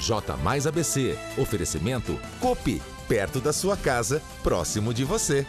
J mais ABC. Oferecimento Copi, perto da sua casa, próximo de você.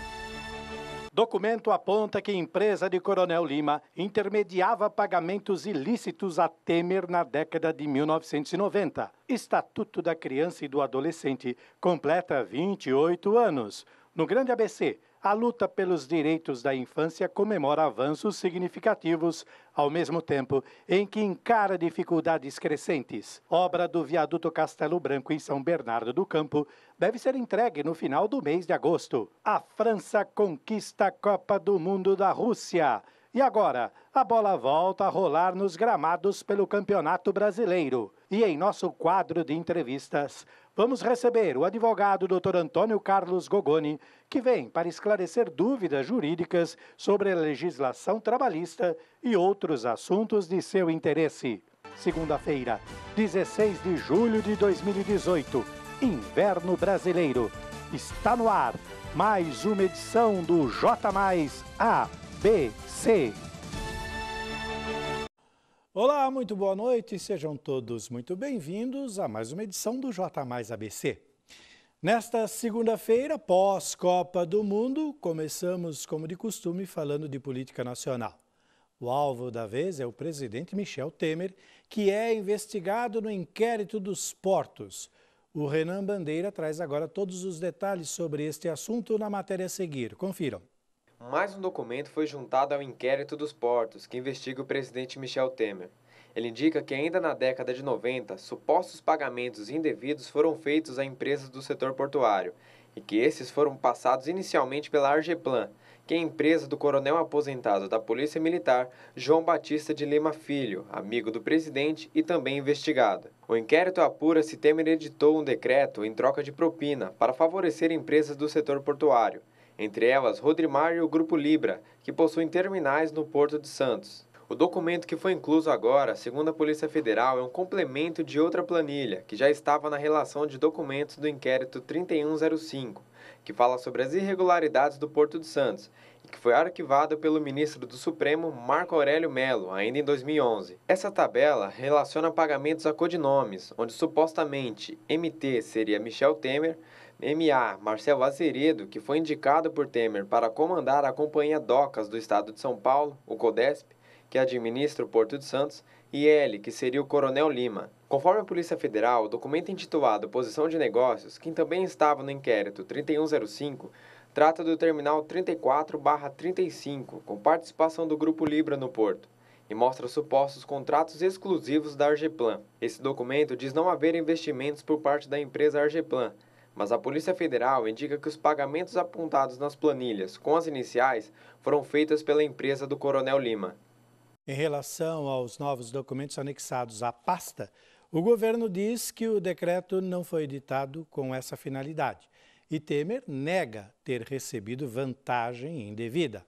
Documento aponta que empresa de Coronel Lima intermediava pagamentos ilícitos a Temer na década de 1990. Estatuto da Criança e do Adolescente completa 28 anos. No Grande ABC, a luta pelos direitos da infância comemora avanços significativos, ao mesmo tempo em que encara dificuldades crescentes. Obra do viaduto Castelo Branco em São Bernardo do Campo deve ser entregue no final do mês de agosto. A França conquista a Copa do Mundo da Rússia. E agora, a bola volta a rolar nos gramados pelo Campeonato Brasileiro. E em nosso quadro de entrevistas, vamos receber o advogado Dr. Antônio Carlos Gogoni, que vem para esclarecer dúvidas jurídicas sobre a legislação trabalhista e outros assuntos de seu interesse. Segunda-feira, 16 de julho de 2018, Inverno Brasileiro. Está no ar mais uma edição do J Mais C. Olá, muito boa noite, sejam todos muito bem-vindos a mais uma edição do J Mais ABC. Nesta segunda-feira, pós-Copa do Mundo, começamos, como de costume, falando de política nacional. O alvo da vez é o presidente Michel Temer, que é investigado no inquérito dos portos. O Renan Bandeira traz agora todos os detalhes sobre este assunto na matéria a seguir. Confiram. Mais um documento foi juntado ao inquérito dos portos, que investiga o presidente Michel Temer. Ele indica que ainda na década de 90, supostos pagamentos indevidos foram feitos a empresas do setor portuário e que esses foram passados inicialmente pela Argeplan, que é a empresa do coronel aposentado da Polícia Militar João Batista de Lima Filho, amigo do presidente e também investigado. O inquérito apura se Temer editou um decreto em troca de propina para favorecer empresas do setor portuário entre elas Rodrimar e o Grupo Libra, que possuem terminais no Porto de Santos. O documento que foi incluso agora, segundo a Polícia Federal, é um complemento de outra planilha, que já estava na relação de documentos do inquérito 3105, que fala sobre as irregularidades do Porto de Santos e que foi arquivado pelo ministro do Supremo Marco Aurélio Melo, ainda em 2011. Essa tabela relaciona pagamentos a codinomes, onde supostamente MT seria Michel Temer MA Marcel Azeredo, que foi indicado por Temer para comandar a Companhia Docas do Estado de São Paulo, o CODESP, que administra o Porto de Santos, e L, que seria o Coronel Lima. Conforme a Polícia Federal, o documento intitulado Posição de Negócios, que também estava no inquérito 3105, trata do terminal 34/35, com participação do Grupo Libra no porto e mostra supostos contratos exclusivos da Argeplan. Esse documento diz não haver investimentos por parte da empresa Argeplan, mas a Polícia Federal indica que os pagamentos apontados nas planilhas com as iniciais foram feitos pela empresa do Coronel Lima. Em relação aos novos documentos anexados à pasta, o governo diz que o decreto não foi editado com essa finalidade e Temer nega ter recebido vantagem indevida.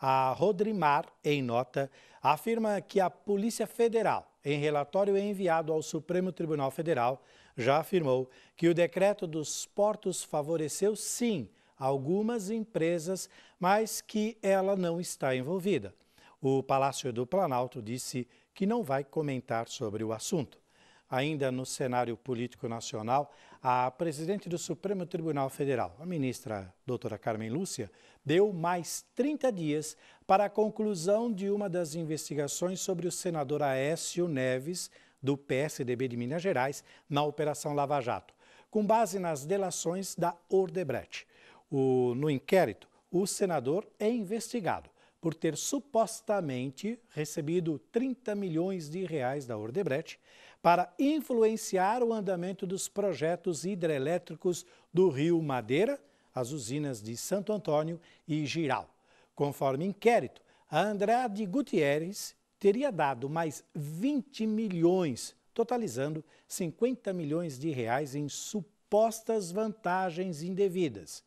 A Rodrimar, em nota, afirma que a Polícia Federal, em relatório enviado ao Supremo Tribunal Federal, já afirmou que o decreto dos portos favoreceu, sim, algumas empresas, mas que ela não está envolvida. O Palácio do Planalto disse que não vai comentar sobre o assunto. Ainda no cenário político nacional, a presidente do Supremo Tribunal Federal, a ministra doutora Carmen Lúcia, deu mais 30 dias para a conclusão de uma das investigações sobre o senador Aécio Neves do PSDB de Minas Gerais na Operação Lava Jato, com base nas delações da Ordebrecht. O, no inquérito, o senador é investigado por ter supostamente recebido 30 milhões de reais da Ordebrecht para influenciar o andamento dos projetos hidrelétricos do Rio Madeira, as usinas de Santo Antônio e Giral. Conforme inquérito, a Andrade Gutierrez teria dado mais 20 milhões, totalizando 50 milhões de reais em supostas vantagens indevidas.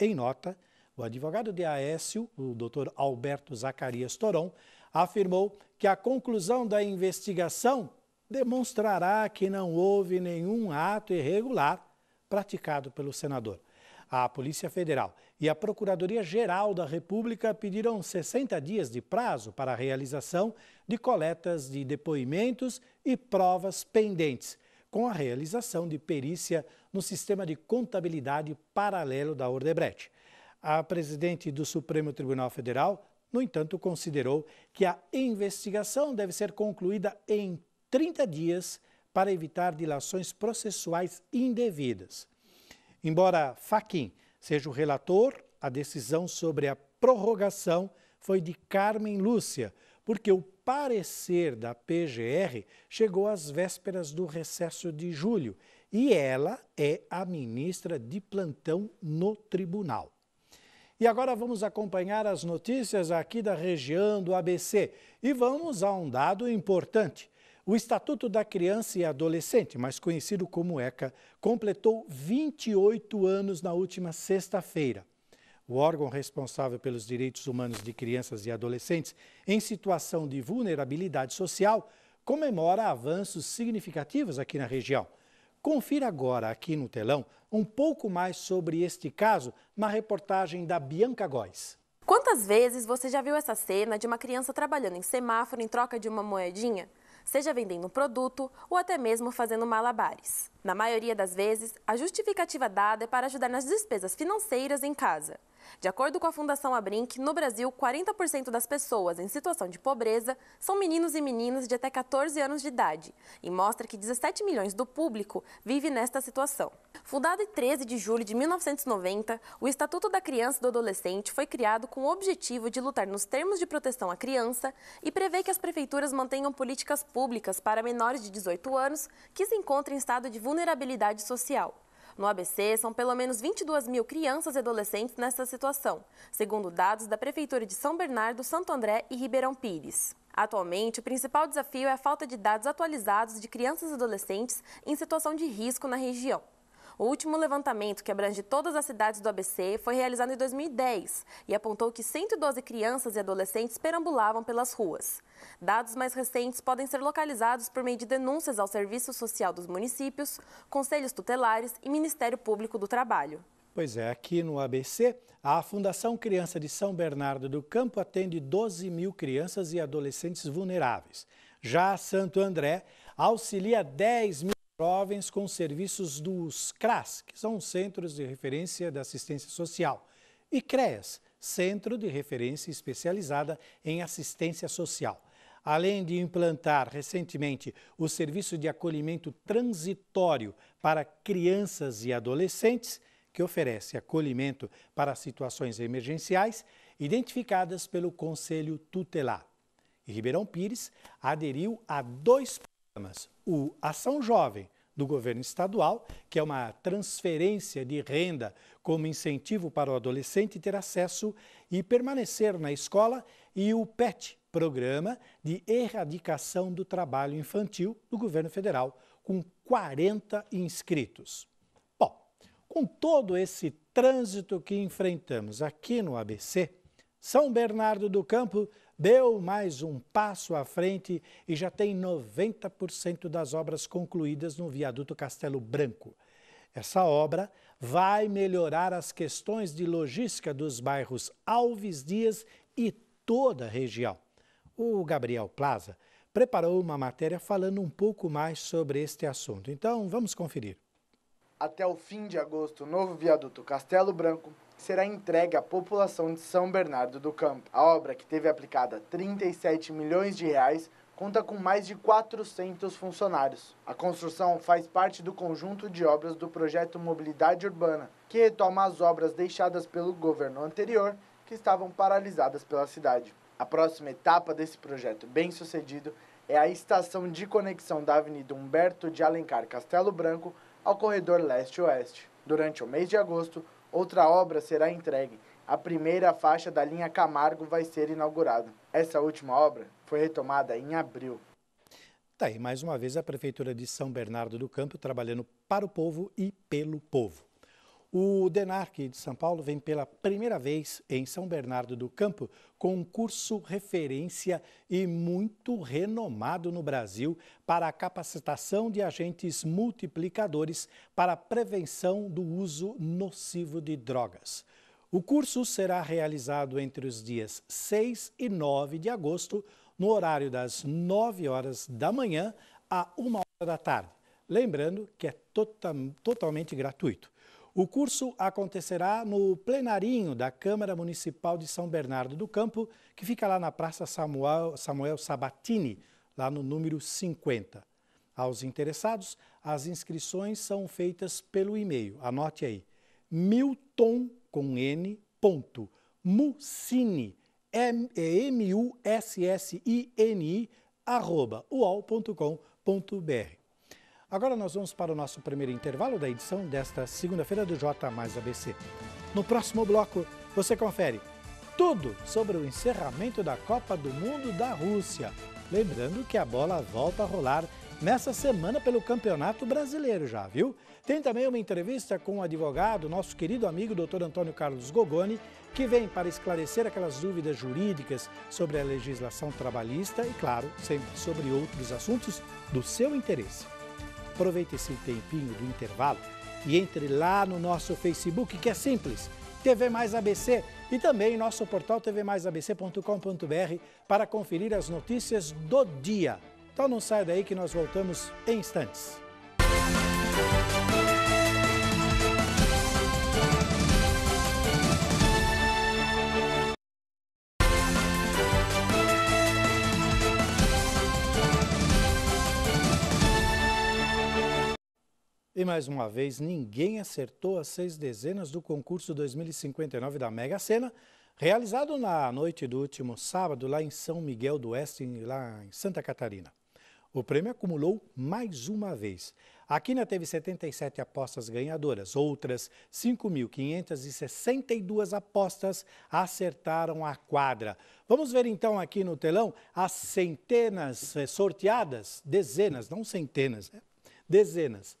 Em nota, o advogado de Aécio, o Dr. Alberto Zacarias Toron, afirmou que a conclusão da investigação demonstrará que não houve nenhum ato irregular praticado pelo senador. A Polícia Federal e a Procuradoria-Geral da República pediram 60 dias de prazo para a realização de coletas de depoimentos e provas pendentes, com a realização de perícia no sistema de contabilidade paralelo da Ordebrecht. A presidente do Supremo Tribunal Federal, no entanto, considerou que a investigação deve ser concluída em 30 dias para evitar dilações processuais indevidas. Embora Faquim Seja o relator, a decisão sobre a prorrogação foi de Carmen Lúcia, porque o parecer da PGR chegou às vésperas do recesso de julho e ela é a ministra de plantão no tribunal. E agora vamos acompanhar as notícias aqui da região do ABC e vamos a um dado importante. O Estatuto da Criança e Adolescente, mais conhecido como ECA, completou 28 anos na última sexta-feira. O órgão responsável pelos direitos humanos de crianças e adolescentes em situação de vulnerabilidade social comemora avanços significativos aqui na região. Confira agora aqui no telão um pouco mais sobre este caso na reportagem da Bianca Góes. Quantas vezes você já viu essa cena de uma criança trabalhando em semáforo em troca de uma moedinha? seja vendendo um produto ou até mesmo fazendo malabares. Na maioria das vezes, a justificativa dada é para ajudar nas despesas financeiras em casa. De acordo com a Fundação Abrinq, no Brasil, 40% das pessoas em situação de pobreza são meninos e meninas de até 14 anos de idade, e mostra que 17 milhões do público vive nesta situação. Fundado em 13 de julho de 1990, o Estatuto da Criança e do Adolescente foi criado com o objetivo de lutar nos termos de proteção à criança e prevê que as prefeituras mantenham políticas públicas para menores de 18 anos que se encontrem em estado de vulnerabilidade social. No ABC, são pelo menos 22 mil crianças e adolescentes nessa situação, segundo dados da Prefeitura de São Bernardo, Santo André e Ribeirão Pires. Atualmente, o principal desafio é a falta de dados atualizados de crianças e adolescentes em situação de risco na região. O último levantamento, que abrange todas as cidades do ABC, foi realizado em 2010 e apontou que 112 crianças e adolescentes perambulavam pelas ruas. Dados mais recentes podem ser localizados por meio de denúncias ao Serviço Social dos Municípios, Conselhos Tutelares e Ministério Público do Trabalho. Pois é, aqui no ABC, a Fundação Criança de São Bernardo do Campo atende 12 mil crianças e adolescentes vulneráveis. Já Santo André auxilia 10 mil jovens com serviços dos CRAS, que são Centros de Referência da Assistência Social, e CREAS, Centro de Referência Especializada em Assistência Social. Além de implantar recentemente o serviço de acolhimento transitório para crianças e adolescentes, que oferece acolhimento para situações emergenciais identificadas pelo Conselho Tutelar. E Ribeirão Pires aderiu a dois programas, o Ação Jovem, do governo estadual, que é uma transferência de renda como incentivo para o adolescente ter acesso e permanecer na escola, e o PET, Programa de Erradicação do Trabalho Infantil do governo federal, com 40 inscritos. Bom, com todo esse trânsito que enfrentamos aqui no ABC, São Bernardo do Campo deu mais um passo à frente e já tem 90% das obras concluídas no viaduto Castelo Branco. Essa obra vai melhorar as questões de logística dos bairros Alves Dias e toda a região. O Gabriel Plaza preparou uma matéria falando um pouco mais sobre este assunto. Então, vamos conferir. Até o fim de agosto, o novo viaduto Castelo Branco será entregue à população de São Bernardo do Campo. A obra, que teve aplicada 37 milhões de reais, conta com mais de 400 funcionários. A construção faz parte do conjunto de obras do projeto Mobilidade Urbana, que retoma as obras deixadas pelo governo anterior, que estavam paralisadas pela cidade. A próxima etapa desse projeto bem-sucedido é a estação de conexão da Avenida Humberto de Alencar Castelo Branco ao corredor leste-oeste. Durante o mês de agosto, Outra obra será entregue. A primeira faixa da linha Camargo vai ser inaugurada. Essa última obra foi retomada em abril. Tá aí, mais uma vez, a Prefeitura de São Bernardo do Campo trabalhando para o povo e pelo povo. O DENARC de São Paulo vem pela primeira vez em São Bernardo do Campo com um curso referência e muito renomado no Brasil para a capacitação de agentes multiplicadores para a prevenção do uso nocivo de drogas. O curso será realizado entre os dias 6 e 9 de agosto, no horário das 9 horas da manhã a 1 hora da tarde. Lembrando que é totalmente gratuito. O curso acontecerá no plenarinho da Câmara Municipal de São Bernardo do Campo, que fica lá na Praça Samuel, Samuel Sabatini, lá no número 50. Aos interessados, as inscrições são feitas pelo e-mail. Anote aí: milton com n ponto é, m u s s i n i arroba uol.com.br Agora nós vamos para o nosso primeiro intervalo da edição desta segunda-feira do J mais ABC. No próximo bloco, você confere tudo sobre o encerramento da Copa do Mundo da Rússia. Lembrando que a bola volta a rolar nessa semana pelo Campeonato Brasileiro já, viu? Tem também uma entrevista com o um advogado, nosso querido amigo Dr. Antônio Carlos Gogoni, que vem para esclarecer aquelas dúvidas jurídicas sobre a legislação trabalhista e, claro, sempre sobre outros assuntos do seu interesse. Aproveite esse tempinho do intervalo e entre lá no nosso Facebook, que é simples, TV Mais ABC, e também nosso portal tvmaisabc.com.br para conferir as notícias do dia. Então não saia daí que nós voltamos em instantes. E mais uma vez, ninguém acertou as seis dezenas do concurso 2059 da Mega Sena, realizado na noite do último sábado lá em São Miguel do Oeste, lá em Santa Catarina. O prêmio acumulou mais uma vez. A Quina teve 77 apostas ganhadoras, outras 5.562 apostas acertaram a quadra. Vamos ver então aqui no telão as centenas eh, sorteadas, dezenas, não centenas, né? dezenas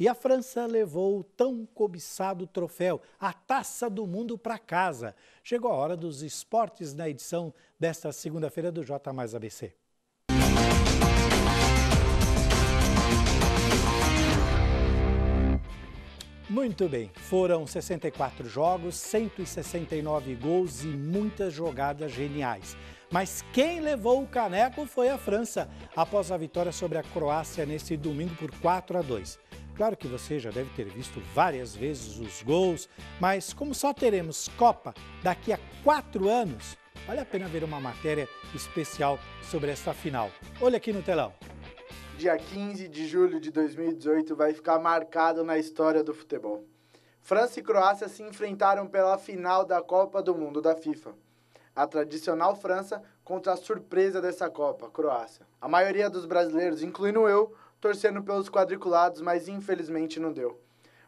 E a França levou o tão cobiçado troféu, a Taça do Mundo, para casa. Chegou a hora dos esportes na edição desta segunda-feira do J Mais ABC. Muito bem, foram 64 jogos, 169 gols e muitas jogadas geniais. Mas quem levou o caneco foi a França, após a vitória sobre a Croácia nesse domingo por 4 a 2. Claro que você já deve ter visto várias vezes os gols, mas como só teremos Copa daqui a quatro anos, vale a pena ver uma matéria especial sobre esta final. Olha aqui no telão. Dia 15 de julho de 2018 vai ficar marcado na história do futebol. França e Croácia se enfrentaram pela final da Copa do Mundo da FIFA. A tradicional França contra a surpresa dessa Copa, Croácia. A maioria dos brasileiros, incluindo eu, torcendo pelos quadriculados, mas infelizmente não deu.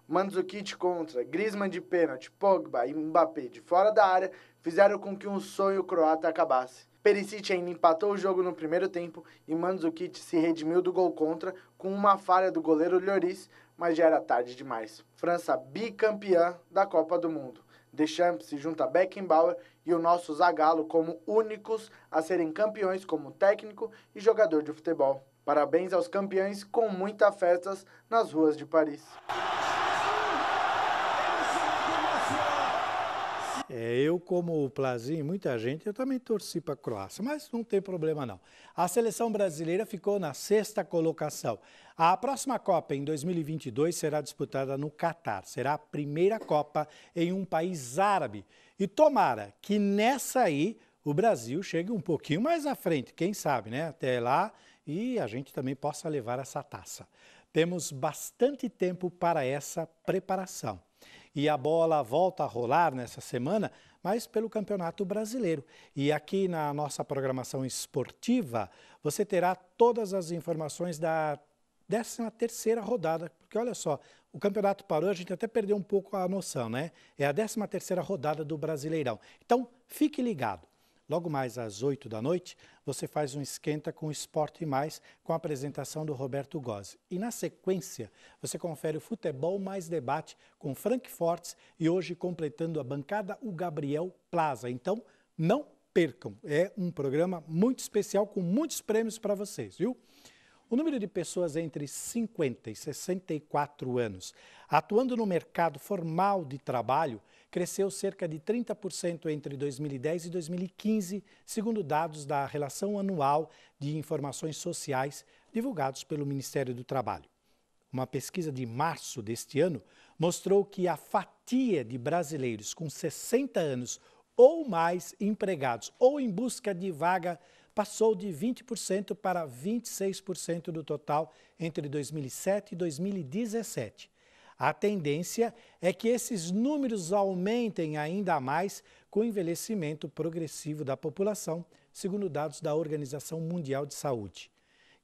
Mandzukic contra, Griezmann de pênalti, Pogba e Mbappé de fora da área fizeram com que um sonho croata acabasse. Perisic ainda empatou o jogo no primeiro tempo e Mandzukic se redimiu do gol contra com uma falha do goleiro Lloris, mas já era tarde demais. França bicampeã da Copa do Mundo. Deschamps se junta a Beckenbauer e o nosso Zagallo como únicos a serem campeões como técnico e jogador de futebol. Parabéns aos campeões com muitas festas nas ruas de Paris. É, eu, como o Plazin, muita gente, eu também torci para a Croácia, mas não tem problema não. A seleção brasileira ficou na sexta colocação. A próxima Copa em 2022 será disputada no Catar. Será a primeira Copa em um país árabe. E tomara que nessa aí o Brasil chegue um pouquinho mais à frente, quem sabe, né? Até lá e a gente também possa levar essa taça. Temos bastante tempo para essa preparação. E a bola volta a rolar nessa semana, mas pelo Campeonato Brasileiro. E aqui na nossa programação esportiva, você terá todas as informações da 13 terceira rodada, porque olha só, o campeonato parou, a gente até perdeu um pouco a noção, né? É a 13 terceira rodada do Brasileirão. Então, fique ligado logo mais às 8 da noite, você faz um esquenta com o Esporte Mais, com a apresentação do Roberto Gozzi. E na sequência, você confere o Futebol Mais Debate com Frank Fortes e hoje completando a bancada o Gabriel Plaza. Então, não percam, é um programa muito especial com muitos prêmios para vocês, viu? O número de pessoas entre 50 e 64 anos atuando no mercado formal de trabalho cresceu cerca de 30% entre 2010 e 2015, segundo dados da Relação Anual de Informações Sociais divulgados pelo Ministério do Trabalho. Uma pesquisa de março deste ano mostrou que a fatia de brasileiros com 60 anos ou mais empregados ou em busca de vaga passou de 20% para 26% do total entre 2007 e 2017. A tendência é que esses números aumentem ainda mais com o envelhecimento progressivo da população, segundo dados da Organização Mundial de Saúde.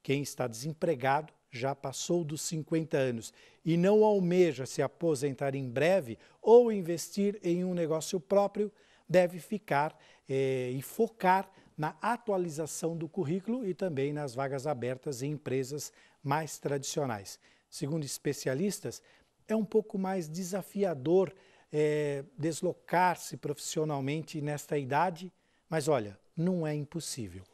Quem está desempregado já passou dos 50 anos e não almeja se aposentar em breve ou investir em um negócio próprio, deve ficar eh, e focar na atualização do currículo e também nas vagas abertas em empresas mais tradicionais. Segundo especialistas, é um pouco mais desafiador é, deslocar-se profissionalmente nesta idade, mas olha, não é impossível.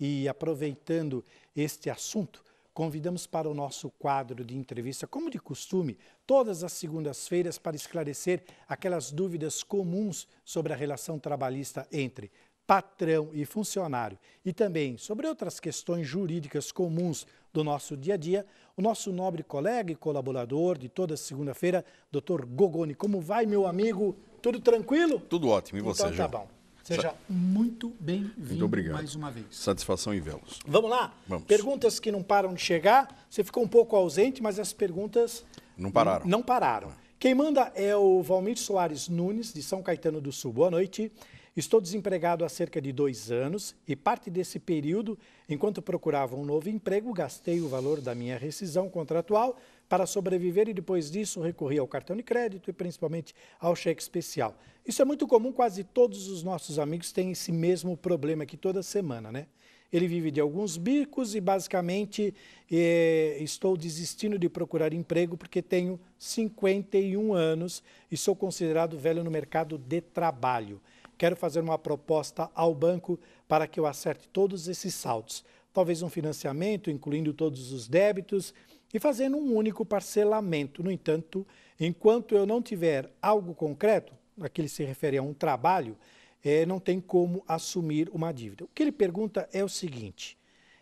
E aproveitando este assunto, convidamos para o nosso quadro de entrevista, como de costume, todas as segundas-feiras para esclarecer aquelas dúvidas comuns sobre a relação trabalhista entre patrão e funcionário e também sobre outras questões jurídicas comuns do nosso dia a dia, o nosso nobre colega e colaborador de toda segunda-feira, Dr. Gogoni. Como vai, meu amigo? Tudo tranquilo? Tudo ótimo. E você, então, tá bom. Seja muito bem-vindo mais uma vez. Satisfação em vê-los. Vamos lá? Vamos. Perguntas que não param de chegar. Você ficou um pouco ausente, mas as perguntas... Não pararam. Não pararam. É. Quem manda é o Valmir Soares Nunes, de São Caetano do Sul. Boa noite. Estou desempregado há cerca de dois anos e parte desse período, enquanto procurava um novo emprego, gastei o valor da minha rescisão contratual para sobreviver e depois disso recorri ao cartão de crédito e principalmente ao cheque especial. Isso é muito comum, quase todos os nossos amigos têm esse mesmo problema aqui toda semana, né? Ele vive de alguns bicos e basicamente eh, estou desistindo de procurar emprego porque tenho 51 anos e sou considerado velho no mercado de trabalho. Quero fazer uma proposta ao banco para que eu acerte todos esses saldos. Talvez um financiamento, incluindo todos os débitos, e fazendo um único parcelamento. No entanto, enquanto eu não tiver algo concreto, aquele se refere a um trabalho, é, não tem como assumir uma dívida. O que ele pergunta é o seguinte: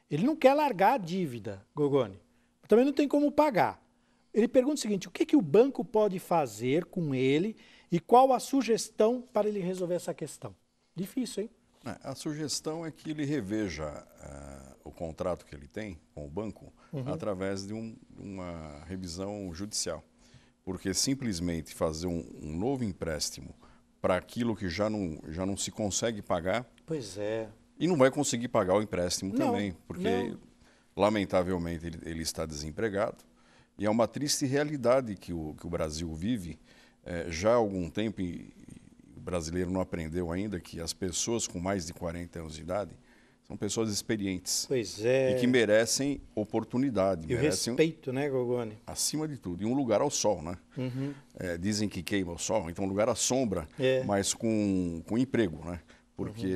ele não quer largar a dívida, Gogoni, também não tem como pagar. Ele pergunta o seguinte: o que, que o banco pode fazer com ele e qual a sugestão para ele resolver essa questão? Difícil, hein? É, a sugestão é que ele reveja uh, o contrato que ele tem com o banco uhum. através de um, uma revisão judicial. Porque simplesmente fazer um, um novo empréstimo para aquilo que já não, já não se consegue pagar. Pois é. E não vai conseguir pagar o empréstimo não, também, porque, não. lamentavelmente, ele, ele, está desempregado. E é uma triste realidade que o, que o Brasil vive é, já há algum tempo, e, o brasileiro não aprendeu ainda, que as pessoas com mais de 40 anos de idade são pessoas experientes. Pois é. E que merecem oportunidade. E merecem, respeito, né, Gogoni? Acima de tudo. E um lugar ao sol, né? Uhum. É, dizem que queima o sol, então um lugar à sombra, é. mas com, com emprego, né? Porque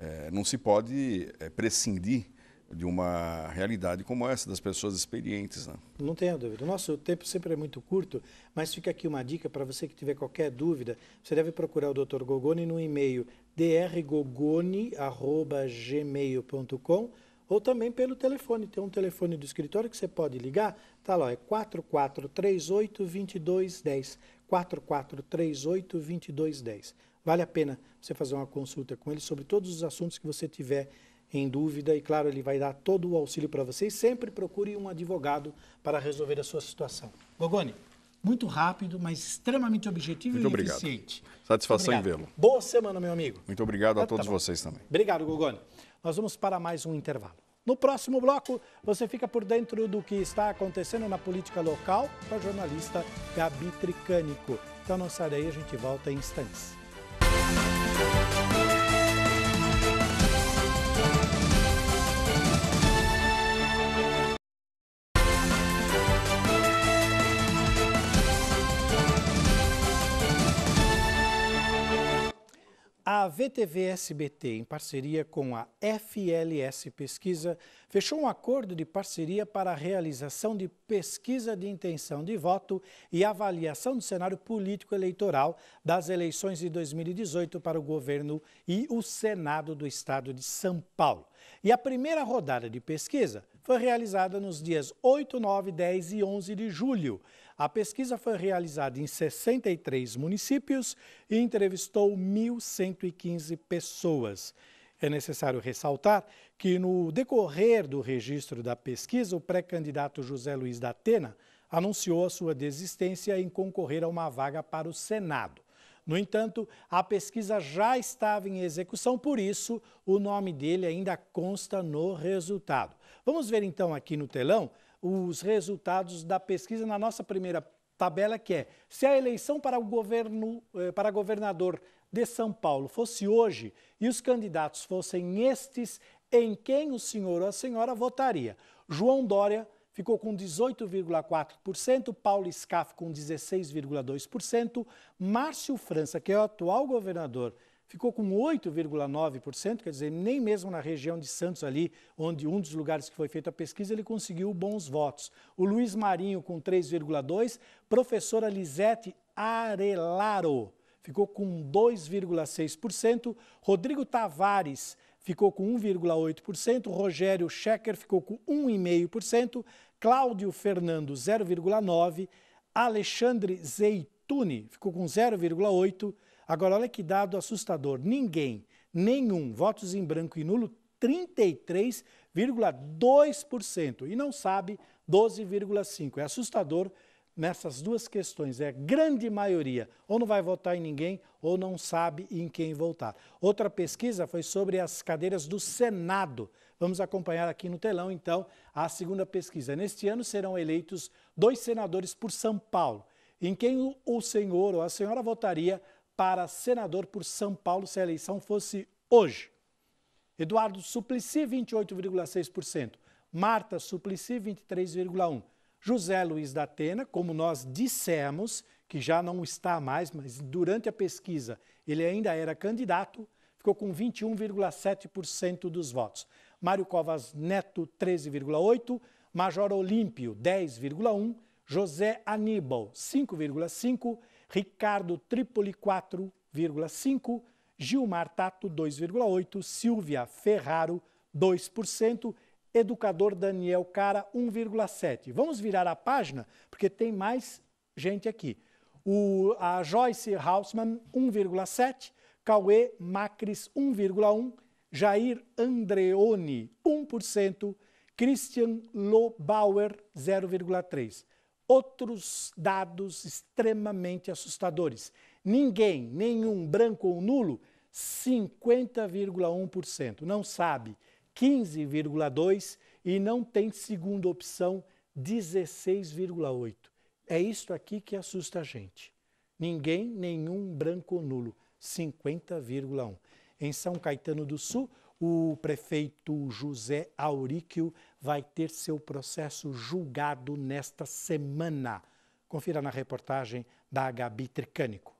uhum. é, não se pode é, prescindir de uma realidade como essa, das pessoas experientes. Né? Não tenha dúvida. O nosso tempo sempre é muito curto, mas fica aqui uma dica para você que tiver qualquer dúvida. Você deve procurar o Dr. Gogoni no e-mail drgogoni.gmail.com ou também pelo telefone. Tem um telefone do escritório que você pode ligar, tá lá, é 4438-2210. 4438-2210. Vale a pena você fazer uma consulta com ele sobre todos os assuntos que você tiver em dúvida e, claro, ele vai dar todo o auxílio para vocês. Sempre procure um advogado para resolver a sua situação. Gogoni, muito rápido, mas extremamente objetivo muito e obrigado. eficiente. Satisfação obrigado. em vê-lo. Boa semana, meu amigo. Muito obrigado ah, a então tá todos tá vocês também. Obrigado, Gogoni. Nós vamos para mais um intervalo. No próximo bloco, você fica por dentro do que está acontecendo na política local com a jornalista Gabi Tricânico. Então não sai daí, a gente volta em instantes. A VTV SBT, em parceria com a FLS Pesquisa, fechou um acordo de parceria para a realização de pesquisa de intenção de voto e avaliação do cenário político-eleitoral das eleições de 2018 para o governo e o Senado do Estado de São Paulo. E a primeira rodada de pesquisa foi realizada nos dias 8, 9, 10 e 11 de julho. A pesquisa foi realizada em 63 municípios e entrevistou 1.115 pessoas. É necessário ressaltar que, no decorrer do registro da pesquisa, o pré-candidato José Luiz da Atena anunciou a sua desistência em concorrer a uma vaga para o Senado. No entanto, a pesquisa já estava em execução, por isso o nome dele ainda consta no resultado. Vamos ver então aqui no telão os resultados da pesquisa na nossa primeira tabela, que é se a eleição para o governo, eh, para governador de São Paulo fosse hoje e os candidatos fossem estes, em quem o senhor ou a senhora votaria? João Dória ficou com 18,4%, Paulo Scaff com 16,2%, Márcio França, que é o atual governador ficou com 8,9%, quer dizer, nem mesmo na região de Santos ali, onde um dos lugares que foi feita a pesquisa, ele conseguiu bons votos. O Luiz Marinho com 3,2, professora Lisete Arelaro ficou com 2,6%, Rodrigo Tavares ficou com 1,8%, Rogério Schecker ficou com 1,5%, Cláudio Fernando 0,9%, Alexandre Zeitune ficou com 0,8%, Agora, olha que dado assustador: ninguém, nenhum, votos em branco e nulo, 33,2%. E não sabe, 12,5%. É assustador nessas duas questões. É grande maioria. Ou não vai votar em ninguém, ou não sabe em quem votar. Outra pesquisa foi sobre as cadeiras do Senado. Vamos acompanhar aqui no telão, então, a segunda pesquisa. Neste ano serão eleitos dois senadores por São Paulo, em quem o senhor ou a senhora votaria para senador por São Paulo se a eleição fosse hoje. Eduardo Suplicy, 28,6%. Marta Suplicy, 23,1%. José Luiz da Atena, como nós dissemos, que já não está mais, mas durante a pesquisa ele ainda era candidato, ficou com 21,7% dos votos. Mário Covas Neto, 13,8%. Major Olímpio, 10,1%. José Aníbal, 5,5%. Ricardo Tripoli 4,5%, Gilmar Tato 2,8%, Silvia Ferraro 2%, Educador Daniel Cara 1,7%. Vamos virar a página porque tem mais gente aqui. O, a Joyce Hausman 1,7%, Cauê Macris 1,1%, Jair Andreoni 1%, Christian Lobauer 0,3% outros dados extremamente assustadores. Ninguém, nenhum branco ou nulo, 50,1%. Não sabe, 15,2% e não tem segunda opção, 16,8%. É isto aqui que assusta a gente. Ninguém, nenhum branco ou nulo, 50,1%. Em São Caetano do Sul, o prefeito José Auríquio vai ter seu processo julgado nesta semana. Confira na reportagem da Gabi Tricânico.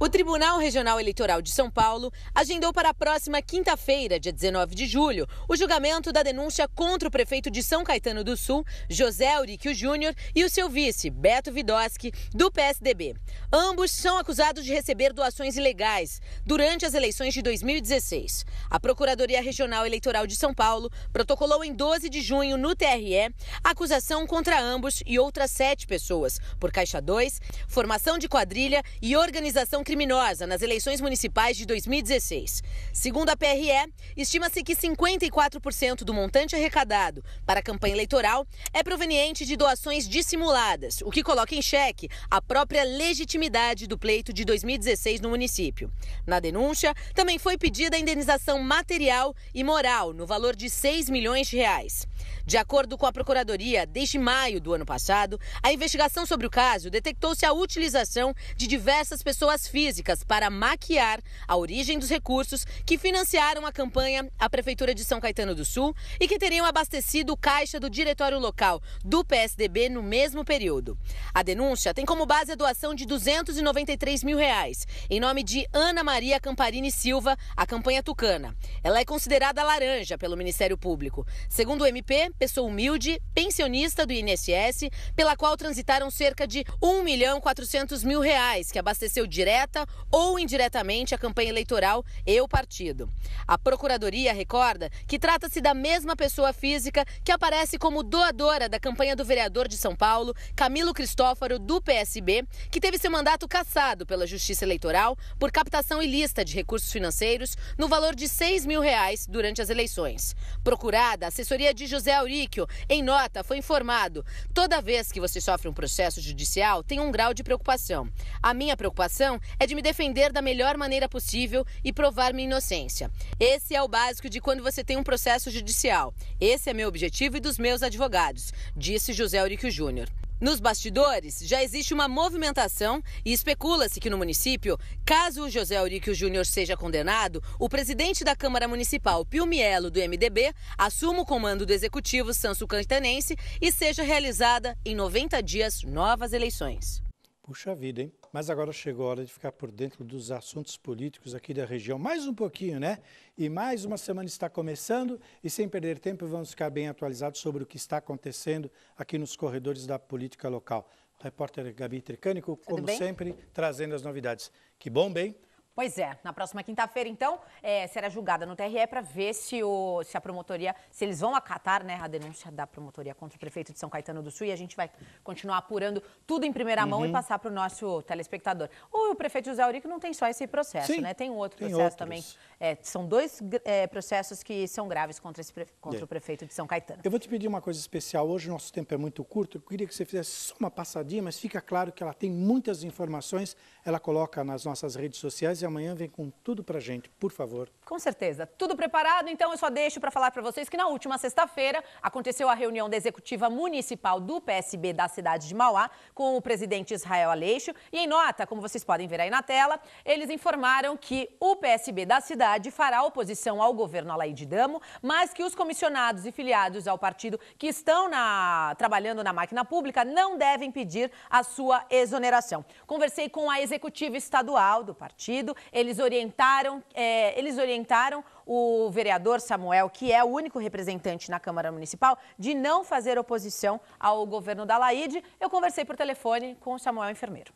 O Tribunal Regional Eleitoral de São Paulo agendou para a próxima quinta-feira, dia 19 de julho, o julgamento da denúncia contra o prefeito de São Caetano do Sul, José Euríquio Júnior, e o seu vice, Beto Vidoski, do PSDB. Ambos são acusados de receber doações ilegais durante as eleições de 2016. A Procuradoria Regional Eleitoral de São Paulo protocolou em 12 de junho no TRE a acusação contra ambos e outras sete pessoas por Caixa 2, formação de quadrilha e organização criminosa nas eleições municipais de 2016. Segundo a PRE, estima-se que 54% do montante arrecadado para a campanha eleitoral é proveniente de doações dissimuladas, o que coloca em xeque a própria legitimidade do pleito de 2016 no município. Na denúncia, também foi pedida a indenização material e moral no valor de 6 milhões de reais. De acordo com a Procuradoria, desde maio do ano passado, a investigação sobre o caso detectou-se a utilização de diversas pessoas físicas físicas para maquiar a origem dos recursos que financiaram a campanha à Prefeitura de São Caetano do Sul e que teriam abastecido o caixa do diretório local do PSDB no mesmo período. A denúncia tem como base a doação de 293 mil reais em nome de Ana Maria Camparini Silva, a campanha tucana. Ela é considerada laranja pelo Ministério Público. Segundo o MP, pessoa humilde, pensionista do INSS, pela qual transitaram cerca de 1 milhão 400 mil reais que abasteceu direto direta ou indiretamente a campanha eleitoral e o partido. A Procuradoria recorda que trata-se da mesma pessoa física que aparece como doadora da campanha do vereador de São Paulo, Camilo Cristófaro, do PSB, que teve seu mandato cassado pela Justiça Eleitoral por captação ilícita de recursos financeiros no valor de 6 mil reais durante as eleições. Procurada, a assessoria de José Auríquio, em nota, foi informado: toda vez que você sofre um processo judicial, tem um grau de preocupação. A minha preocupação é de me defender da melhor maneira possível e provar minha inocência. Esse é o básico de quando você tem um processo judicial. Esse é meu objetivo e dos meus advogados, disse José Eurico Júnior. Nos bastidores, já existe uma movimentação e especula-se que no município, caso o José Auríquio Júnior seja condenado, o presidente da Câmara Municipal, Pio Mielo, do MDB, assuma o comando do Executivo Sansu Cantanense e seja realizada em 90 dias novas eleições. Puxa vida, hein? Mas agora chegou a hora de ficar por dentro dos assuntos políticos aqui da região. Mais um pouquinho, né? E mais uma semana está começando e sem perder tempo vamos ficar bem atualizados sobre o que está acontecendo aqui nos corredores da política local. O repórter Gabi Tricânico, como sempre, trazendo as novidades. Que bom, bem? Pois é, na próxima quinta-feira, então, é, será julgada no TRE para ver se, o, se a promotoria, se eles vão acatar né, a denúncia da promotoria contra o prefeito de São Caetano do Sul e a gente vai continuar apurando tudo em primeira mão uhum. e passar para o nosso telespectador. O prefeito José Aurico não tem só esse processo, Sim, né? Tem um outro tem processo outros. também. É, são dois é, processos que são graves contra, esse, contra é. o prefeito de São Caetano. Eu vou te pedir uma coisa especial. Hoje o nosso tempo é muito curto. Eu queria que você fizesse só uma passadinha, mas fica claro que ela tem muitas informações. Ela coloca nas nossas redes sociais amanhã vem com tudo pra gente, por favor. Com certeza. Tudo preparado, então eu só deixo para falar para vocês que na última sexta-feira aconteceu a reunião da executiva municipal do PSB da cidade de Mauá com o presidente Israel Aleixo. E em nota, como vocês podem ver aí na tela, eles informaram que o PSB da cidade fará oposição ao governo Alaide Damo, mas que os comissionados e filiados ao partido que estão na... trabalhando na máquina pública não devem pedir a sua exoneração. Conversei com a executiva estadual do partido eles orientaram, é, eles orientaram o vereador Samuel, que é o único representante na Câmara Municipal, de não fazer oposição ao governo da Laide. Eu conversei por telefone com o Samuel Enfermeiro.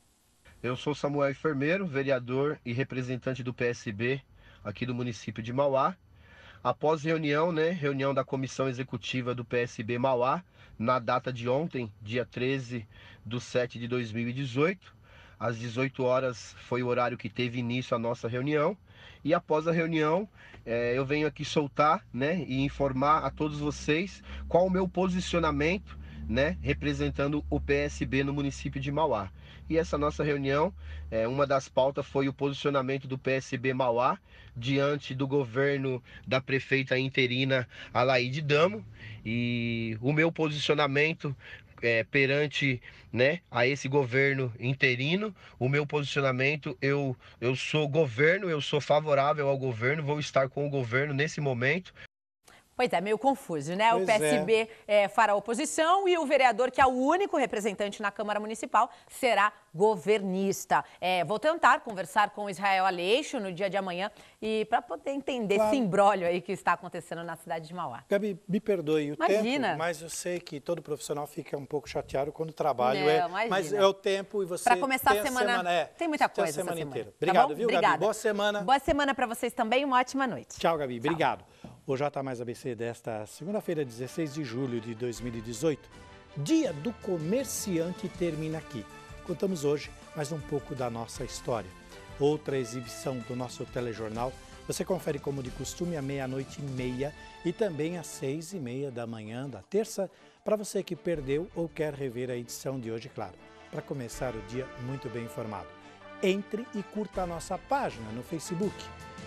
Eu sou Samuel Enfermeiro, vereador e representante do PSB aqui do município de Mauá. Após reunião, né, reunião da comissão executiva do PSB Mauá, na data de ontem, dia 13 de 7 de 2018, às 18 horas foi o horário que teve início a nossa reunião. E após a reunião, é, eu venho aqui soltar né, e informar a todos vocês qual o meu posicionamento né, representando o PSB no município de Mauá. E essa nossa reunião, é, uma das pautas foi o posicionamento do PSB Mauá diante do governo da prefeita interina Alaide Damo. E o meu posicionamento é, perante né, a esse governo interino. O meu posicionamento, eu, eu sou governo, eu sou favorável ao governo, vou estar com o governo nesse momento, Pois é, meio confuso, né? Pois o PSB é. É, fará oposição e o vereador, que é o único representante na Câmara Municipal, será governista. É, vou tentar conversar com o Israel Aleixo no dia de amanhã e para poder entender claro. esse imbróglio aí que está acontecendo na cidade de Mauá. Gabi, me perdoe o imagina. tempo, mas eu sei que todo profissional fica um pouco chateado quando o trabalho Não, é. Imagina. Mas é o tempo e você. Para começar a semana. A semana é, tem muita coisa. Tem a semana, semana. inteira. Tá Obrigado, tá viu, Obrigada. Gabi? Boa semana. Boa semana para vocês também e uma ótima noite. Tchau, Gabi. Tchau. Obrigado. O J Mais ABC desta segunda-feira, 16 de julho de 2018, dia do comerciante termina aqui. Contamos hoje mais um pouco da nossa história. Outra exibição do nosso telejornal você confere como de costume à meia-noite e meia e também às seis e meia da manhã da terça para você que perdeu ou quer rever a edição de hoje, claro, para começar o dia muito bem informado. Entre e curta a nossa página no Facebook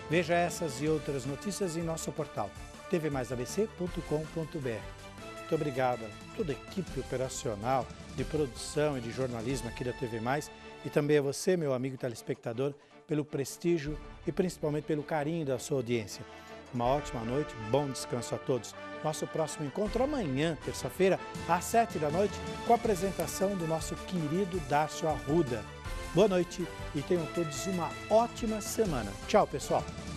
Veja essas e outras notícias em nosso portal tvmaisabc.com.br. Muito obrigado a toda a equipe operacional de produção e de jornalismo aqui da TV Mais e também a você, meu amigo telespectador, pelo prestígio e principalmente pelo carinho da sua audiência. Uma ótima noite, bom descanso a todos. Nosso próximo encontro amanhã, terça-feira, às sete da noite, com a apresentação do nosso querido Dácio Arruda. Boa noite e tenham todos uma ótima semana. Tchau, pessoal!